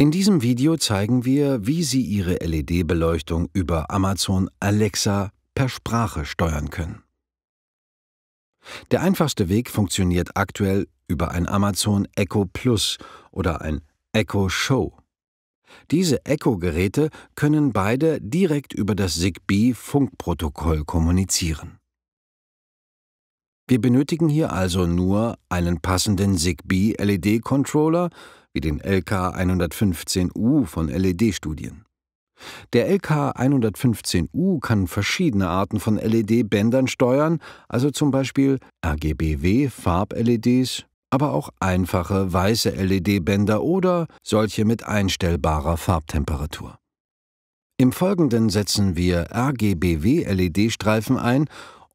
In diesem Video zeigen wir, wie Sie Ihre LED-Beleuchtung über Amazon Alexa per Sprache steuern können. Der einfachste Weg funktioniert aktuell über ein Amazon Echo Plus oder ein Echo Show. Diese Echo-Geräte können beide direkt über das ZigBee-Funkprotokoll kommunizieren. Wir benötigen hier also nur einen passenden Zigbee-LED-Controller wie den LK115U von LED-Studien. Der LK115U kann verschiedene Arten von LED-Bändern steuern, also zum Beispiel RGBW-Farb-LEDs, aber auch einfache weiße LED-Bänder oder solche mit einstellbarer Farbtemperatur. Im Folgenden setzen wir RGBW-LED-Streifen ein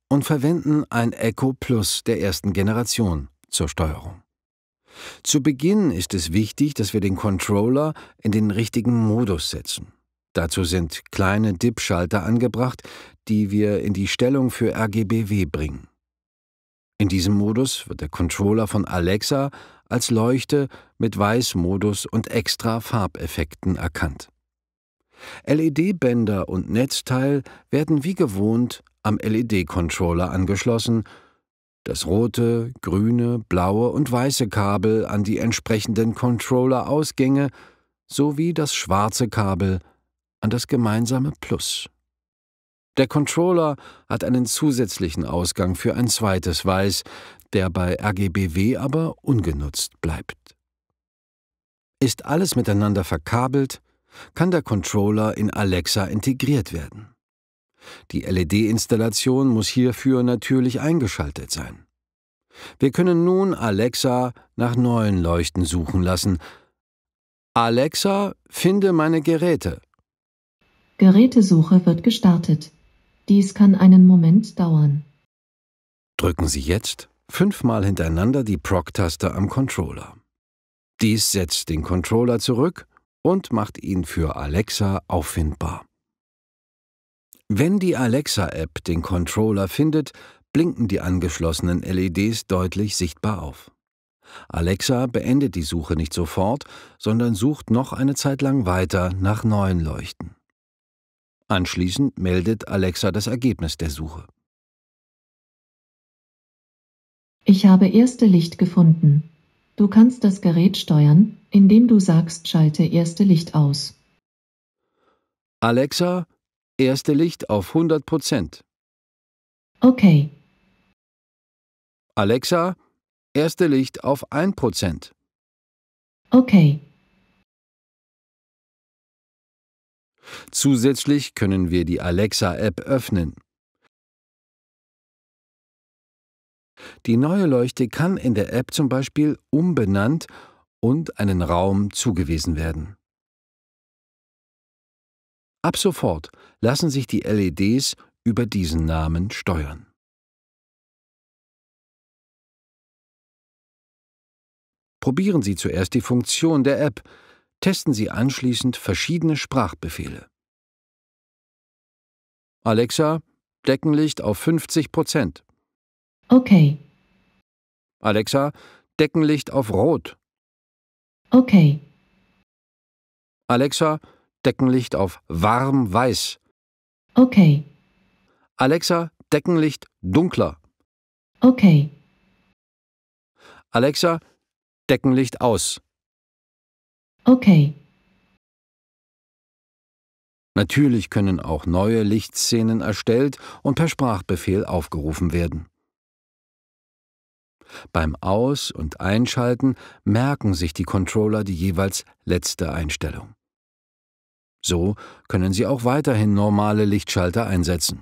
und verwenden ein Echo Plus der ersten Generation zur Steuerung. Zu Beginn ist es wichtig, dass wir den Controller in den richtigen Modus setzen. Dazu sind kleine Dip-Schalter angebracht, die wir in die Stellung für RGBW bringen. In diesem Modus wird der Controller von Alexa als Leuchte mit Weißmodus und extra Farbeffekten erkannt. LED-Bänder und Netzteil werden wie gewohnt am LED-Controller angeschlossen, das rote, grüne, blaue und weiße Kabel an die entsprechenden Controller-Ausgänge sowie das schwarze Kabel an das gemeinsame Plus. Der Controller hat einen zusätzlichen Ausgang für ein zweites Weiß, der bei RGBW aber ungenutzt bleibt. Ist alles miteinander verkabelt, kann der Controller in Alexa integriert werden. Die LED-Installation muss hierfür natürlich eingeschaltet sein. Wir können nun Alexa nach neuen Leuchten suchen lassen. Alexa, finde meine Geräte. Gerätesuche wird gestartet. Dies kann einen Moment dauern. Drücken Sie jetzt fünfmal hintereinander die PROC-Taste am Controller. Dies setzt den Controller zurück und macht ihn für Alexa auffindbar. Wenn die Alexa-App den Controller findet, blinken die angeschlossenen LEDs deutlich sichtbar auf. Alexa beendet die Suche nicht sofort, sondern sucht noch eine Zeit lang weiter nach neuen Leuchten. Anschließend meldet Alexa das Ergebnis der Suche. Ich habe erste Licht gefunden. Du kannst das Gerät steuern, indem du sagst, schalte erste Licht aus. Alexa, Erste Licht auf 100 Okay. Alexa, erste Licht auf 1 Okay. Zusätzlich können wir die Alexa-App öffnen. Die neue Leuchte kann in der App zum Beispiel umbenannt und einen Raum zugewiesen werden. Ab sofort lassen sich die LEDs über diesen Namen steuern. Probieren Sie zuerst die Funktion der App, testen Sie anschließend verschiedene Sprachbefehle. Alexa, Deckenlicht auf 50 Prozent. Okay. Alexa, Deckenlicht auf Rot. Okay. Alexa, Deckenlicht auf warm weiß. Okay. Alexa, Deckenlicht dunkler. Okay. Alexa, Deckenlicht aus. Okay. Natürlich können auch neue Lichtszenen erstellt und per Sprachbefehl aufgerufen werden. Beim Aus- und Einschalten merken sich die Controller die jeweils letzte Einstellung. So können Sie auch weiterhin normale Lichtschalter einsetzen.